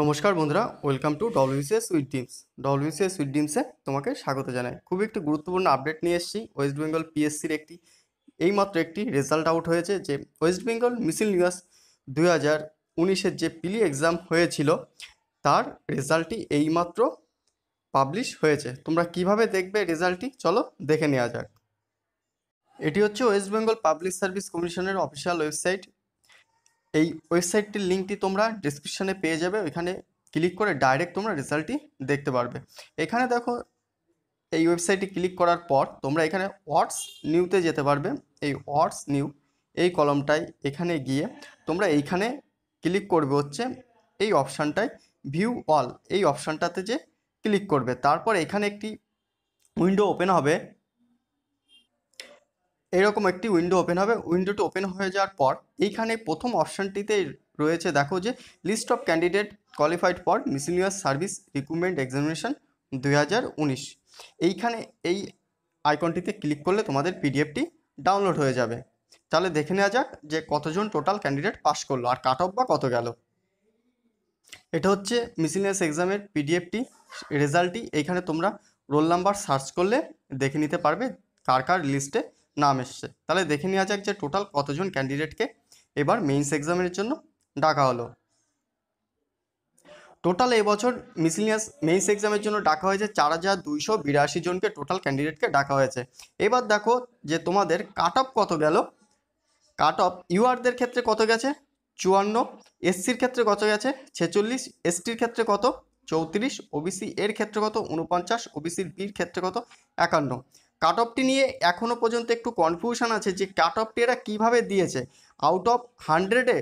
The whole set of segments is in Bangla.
নমস্কার বন্ধুরা welcome to WCS sweet dreams WCS sweet ডিমসে তোমাকে স্বাগত জানাই খুবই একটি গুরুত্বপূর্ণ আপডেট নিয়ে এসেছি ওয়েস্ট বেঙ্গল পিএসসির একটি এইমাত্র একটি রেজাল্ট আউট হয়েছে যে ওয়েস্ট বেঙ্গল নিউজ দু হাজার উনিশের যে পিলি এক্সাম e হয়েছিল তার রেজাল্টটি এইমাত্র পাবলিশ হয়েছে তোমরা কিভাবে দেখবে রেজাল্টটি চলো দেখে নেওয়া যাক এটি হচ্ছে ওয়েস্ট বেঙ্গল পাবলিক সার্ভিস কমিশনের অফিসিয়াল ওয়েবসাইট এই ওয়েবসাইটটির লিঙ্কটি তোমরা ডিসক্রিপশানে পেয়ে যাবে ওইখানে ক্লিক করে ডাইরেক্ট তোমরা রেজাল্টটি দেখতে পারবে এখানে দেখো এই ওয়েবসাইটটি ক্লিক করার পর তোমরা এখানে ওয়াটস নিউতে যেতে পারবে এই ওয়াটস নিউ এই কলমটায় এখানে গিয়ে তোমরা এইখানে ক্লিক করবে হচ্ছে এই অপশানটায় ভিউ অল এই অপশানটাতে যে ক্লিক করবে তারপর এখানে একটি উইন্ডো ওপেন হবে এরকম একটি উইন্ডো ওপেন হবে উইন্ডোটি ওপেন হয়ে যাওয়ার পর এইখানে প্রথম অপশানটিতে রয়েছে দেখো যে list of candidate qualified for miscellaneous service recruitment examination দুই এইখানে এই আইকনটিতে ক্লিক করলে তোমাদের পিডিএফটি ডাউনলোড হয়ে যাবে তাহলে দেখে নেওয়া যাক যে কতজন টোটাল ক্যান্ডিডেট পাস করলো আর কাট অফ বা কত গেল এটা হচ্ছে মিসিলিয়াস এক্সামের পিডিএফটি রেজাল্টটি এইখানে তোমরা রোল নাম্বার সার্চ করলে দেখে নিতে পারবে কার কার লিস্টে নাম এসছে তাহলে দেখে নেওয়া যাক যে টোটাল কতজন ক্যান্ডিডেটকে এবার মেইনস এক্সামের জন্য ডাকা হলো টোটাল এবছর মিসিলিয়াস মেইনস এক্সামের জন্য ডাকা হয়েছে চার হাজার দুইশো বিরাশি জনকে টোটাল ক্যান্ডিডেটকে ডাকা হয়েছে এবার দেখো যে তোমাদের কাট অফ কত গেল কাট অফ ইউআরদের ক্ষেত্রে কত গেছে চুয়ান্ন এসসির ক্ষেত্রে কত গেছে ছেচল্লিশ এসটির ক্ষেত্রে কত চৌত্রিশ ওবিসি এর ক্ষেত্রে কত উনপঞ্চাশ ওবিসির বির ক্ষেত্রে কত একান্ন কাট অফটি নিয়ে এখনও পর্যন্ত একটু কনফিউশন আছে যে কাট অফটি এরা কীভাবে দিয়েছে আউট অফ হান্ড্রেডে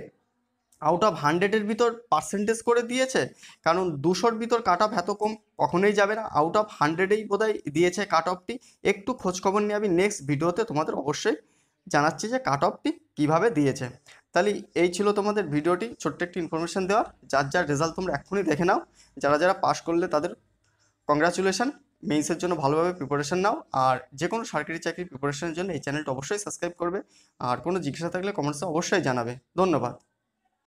আউট অফ হান্ড্রেডের ভিতর পার্সেন্টেজ করে দিয়েছে কারণ দুশোর ভিতর কাট অফ এত কম কখনোই যাবে না আউট অফ হান্ড্রেডেই বোধহয় দিয়েছে কাট অফটি একটু খোঁজখবর নিয়ে আমি নেক্সট ভিডিওতে তোমাদের অবশ্যই জানাচ্ছি যে কাট অফটি কীভাবে দিয়েছে তাহলে এই ছিল তোমাদের ভিডিওটি ছোট্ট একটি ইনফরমেশান দেওয়ার যার যার রেজাল্ট তোমরা এখনই দেখে নাও যারা যারা পাশ করলে তাদের কংগ্রাচুলেশান মেইনসের জন্য ভালোভাবে প্রিপারেশন নাও আর যে কোনো সরকারি চাকরির প্রিপারেশনের জন্য এই চ্যানেলটা অবশ্যই সাবস্ক্রাইব করবে আর কোনো জিজ্ঞাসা থাকলে কমেন্টসে অবশ্যই জানাবে ধন্যবাদ